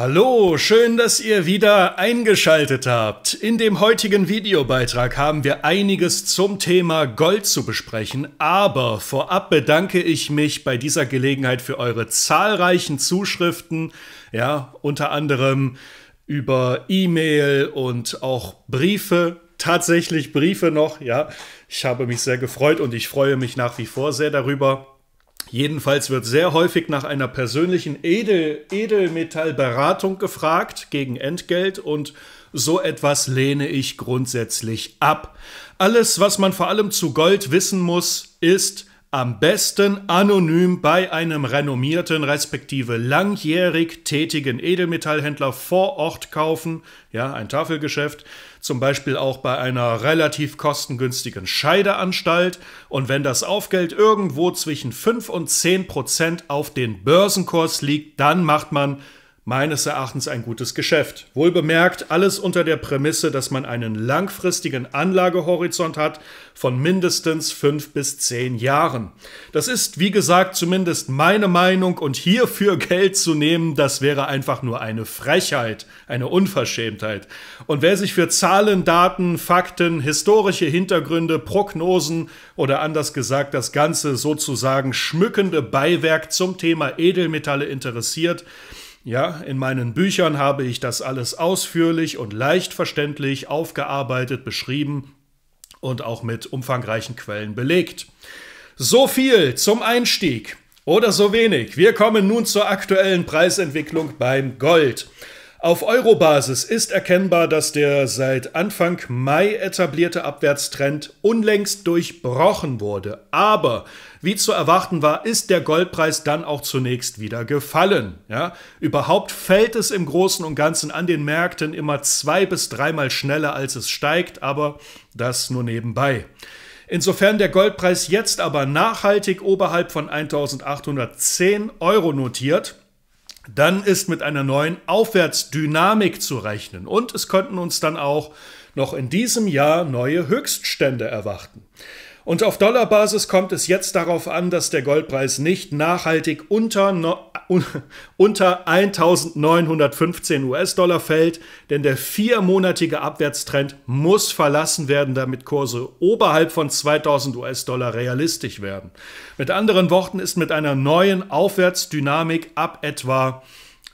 Hallo, schön, dass ihr wieder eingeschaltet habt. In dem heutigen Videobeitrag haben wir einiges zum Thema Gold zu besprechen, aber vorab bedanke ich mich bei dieser Gelegenheit für eure zahlreichen Zuschriften, ja, unter anderem über E-Mail und auch Briefe, tatsächlich Briefe noch, ja. Ich habe mich sehr gefreut und ich freue mich nach wie vor sehr darüber. Jedenfalls wird sehr häufig nach einer persönlichen Edel Edelmetallberatung gefragt gegen Entgelt und so etwas lehne ich grundsätzlich ab. Alles, was man vor allem zu Gold wissen muss, ist, am besten anonym bei einem renommierten respektive langjährig tätigen Edelmetallhändler vor Ort kaufen, ja, ein Tafelgeschäft, zum Beispiel auch bei einer relativ kostengünstigen Scheideanstalt und wenn das Aufgeld irgendwo zwischen 5 und 10 Prozent auf den Börsenkurs liegt, dann macht man meines Erachtens ein gutes Geschäft. Wohl bemerkt, alles unter der Prämisse, dass man einen langfristigen Anlagehorizont hat von mindestens fünf bis zehn Jahren. Das ist, wie gesagt, zumindest meine Meinung und hierfür Geld zu nehmen, das wäre einfach nur eine Frechheit, eine Unverschämtheit. Und wer sich für Zahlen, Daten, Fakten, historische Hintergründe, Prognosen oder anders gesagt das ganze sozusagen schmückende Beiwerk zum Thema Edelmetalle interessiert, ja, in meinen Büchern habe ich das alles ausführlich und leicht verständlich aufgearbeitet, beschrieben und auch mit umfangreichen Quellen belegt. So viel zum Einstieg oder so wenig. Wir kommen nun zur aktuellen Preisentwicklung beim Gold. Auf Eurobasis ist erkennbar, dass der seit Anfang Mai etablierte Abwärtstrend unlängst durchbrochen wurde. Aber wie zu erwarten war, ist der Goldpreis dann auch zunächst wieder gefallen. Ja? Überhaupt fällt es im Großen und Ganzen an den Märkten immer zwei bis dreimal schneller, als es steigt, aber das nur nebenbei. Insofern der Goldpreis jetzt aber nachhaltig oberhalb von 1810 Euro notiert, dann ist mit einer neuen Aufwärtsdynamik zu rechnen. Und es könnten uns dann auch noch in diesem Jahr neue Höchststände erwarten. Und auf Dollarbasis kommt es jetzt darauf an, dass der Goldpreis nicht nachhaltig unter un unter 1915 US-Dollar fällt, denn der viermonatige Abwärtstrend muss verlassen werden, damit Kurse oberhalb von 2000 US-Dollar realistisch werden. Mit anderen Worten ist mit einer neuen Aufwärtsdynamik ab etwa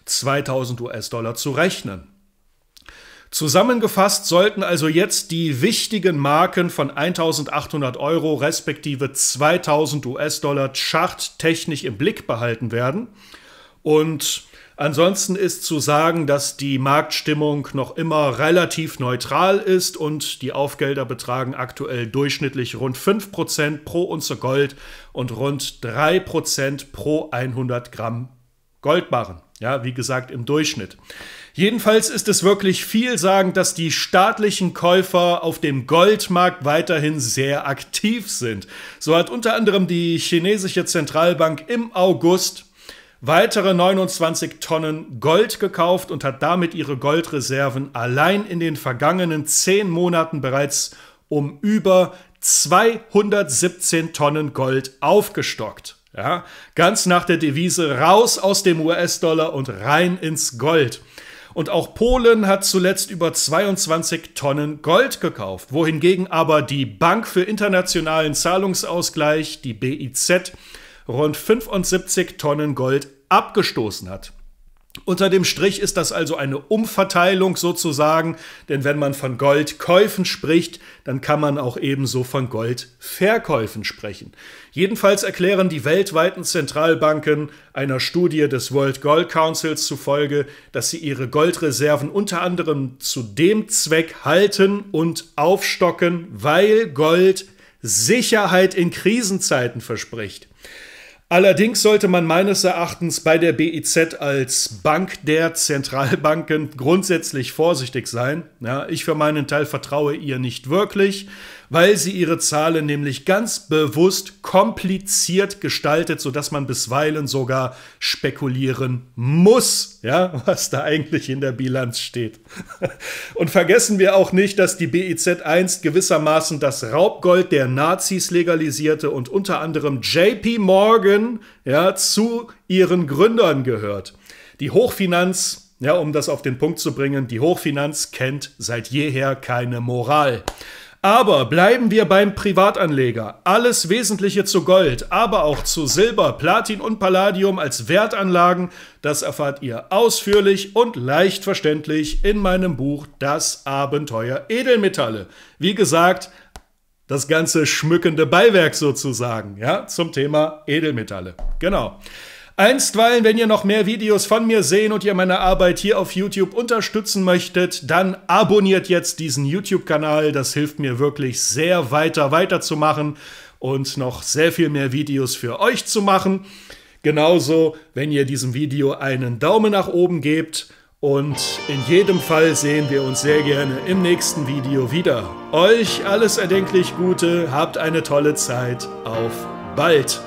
2000 US-Dollar zu rechnen. Zusammengefasst sollten also jetzt die wichtigen Marken von 1800 Euro respektive 2000 US-Dollar charttechnisch im Blick behalten werden. Und ansonsten ist zu sagen, dass die Marktstimmung noch immer relativ neutral ist und die Aufgelder betragen aktuell durchschnittlich rund 5% pro Unze Gold und rund 3% pro 100 Gramm Goldbarren. Ja, wie gesagt, im Durchschnitt. Jedenfalls ist es wirklich vielsagend, dass die staatlichen Käufer auf dem Goldmarkt weiterhin sehr aktiv sind. So hat unter anderem die chinesische Zentralbank im August weitere 29 Tonnen Gold gekauft und hat damit ihre Goldreserven allein in den vergangenen 10 Monaten bereits um über 217 Tonnen Gold aufgestockt. Ja, ganz nach der Devise raus aus dem US-Dollar und rein ins Gold. Und auch Polen hat zuletzt über 22 Tonnen Gold gekauft, wohingegen aber die Bank für internationalen Zahlungsausgleich, die BIZ, rund 75 Tonnen Gold abgestoßen hat. Unter dem Strich ist das also eine Umverteilung sozusagen, denn wenn man von Goldkäufen spricht, dann kann man auch ebenso von Goldverkäufen sprechen. Jedenfalls erklären die weltweiten Zentralbanken einer Studie des World Gold Councils zufolge, dass sie ihre Goldreserven unter anderem zu dem Zweck halten und aufstocken, weil Gold Sicherheit in Krisenzeiten verspricht. Allerdings sollte man meines Erachtens bei der BIZ als Bank der Zentralbanken grundsätzlich vorsichtig sein. Ja, ich für meinen Teil vertraue ihr nicht wirklich weil sie ihre Zahlen nämlich ganz bewusst kompliziert gestaltet, sodass man bisweilen sogar spekulieren muss, ja, was da eigentlich in der Bilanz steht. Und vergessen wir auch nicht, dass die BIZ einst gewissermaßen das Raubgold der Nazis legalisierte und unter anderem JP Morgan ja, zu ihren Gründern gehört. Die Hochfinanz ja, um das auf den Punkt zu bringen, die Hochfinanz kennt seit jeher keine Moral. Aber bleiben wir beim Privatanleger. Alles Wesentliche zu Gold, aber auch zu Silber, Platin und Palladium als Wertanlagen, das erfahrt ihr ausführlich und leicht verständlich in meinem Buch Das Abenteuer Edelmetalle. Wie gesagt, das ganze schmückende Beiwerk sozusagen, ja, zum Thema Edelmetalle. Genau. Einstweilen, wenn ihr noch mehr Videos von mir sehen und ihr meine Arbeit hier auf YouTube unterstützen möchtet, dann abonniert jetzt diesen YouTube-Kanal. Das hilft mir wirklich sehr weiter weiterzumachen und noch sehr viel mehr Videos für euch zu machen. Genauso, wenn ihr diesem Video einen Daumen nach oben gebt. Und in jedem Fall sehen wir uns sehr gerne im nächsten Video wieder. Euch alles erdenklich Gute, habt eine tolle Zeit, auf bald!